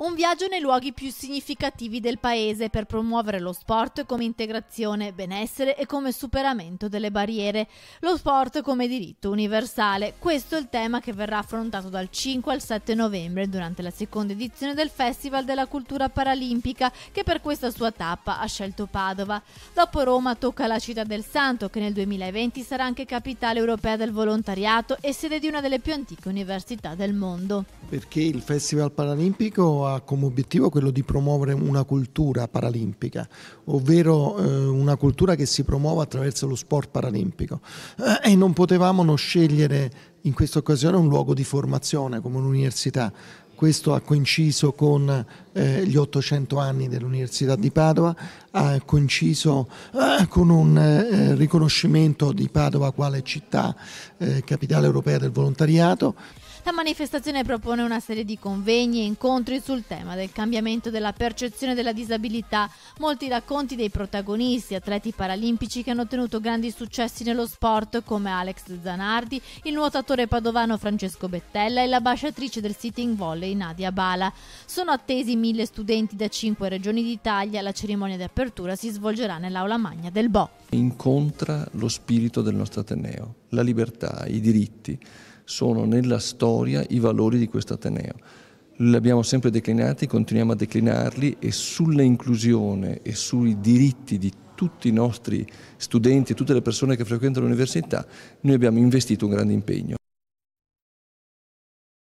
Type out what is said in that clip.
un viaggio nei luoghi più significativi del paese per promuovere lo sport come integrazione, benessere e come superamento delle barriere. Lo sport come diritto universale. Questo è il tema che verrà affrontato dal 5 al 7 novembre durante la seconda edizione del Festival della Cultura Paralimpica che per questa sua tappa ha scelto Padova. Dopo Roma tocca la città del Santo che nel 2020 sarà anche capitale europea del volontariato e sede di una delle più antiche università del mondo. Perché il Festival Paralimpico ha ha come obiettivo quello di promuovere una cultura paralimpica, ovvero eh, una cultura che si promuova attraverso lo sport paralimpico eh, e non potevamo non scegliere in questa occasione un luogo di formazione come un'università. Questo ha coinciso con eh, gli 800 anni dell'Università di Padova, ha coinciso eh, con un eh, riconoscimento di Padova quale città eh, capitale europea del volontariato. La manifestazione propone una serie di convegni e incontri sul tema del cambiamento della percezione della disabilità, molti racconti dei protagonisti, atleti paralimpici che hanno ottenuto grandi successi nello sport come Alex Zanardi, il nuotatore padovano Francesco Bettella e la basciatrice del sitting volley Nadia Bala. Sono attesi mille studenti da cinque regioni d'Italia, la cerimonia di apertura si svolgerà nell'aula magna del Bo. Incontra lo spirito del nostro Ateneo, la libertà, i diritti, sono nella storia i valori di questo Ateneo li abbiamo sempre declinati, continuiamo a declinarli e sulla inclusione e sui diritti di tutti i nostri studenti e tutte le persone che frequentano l'università noi abbiamo investito un grande impegno.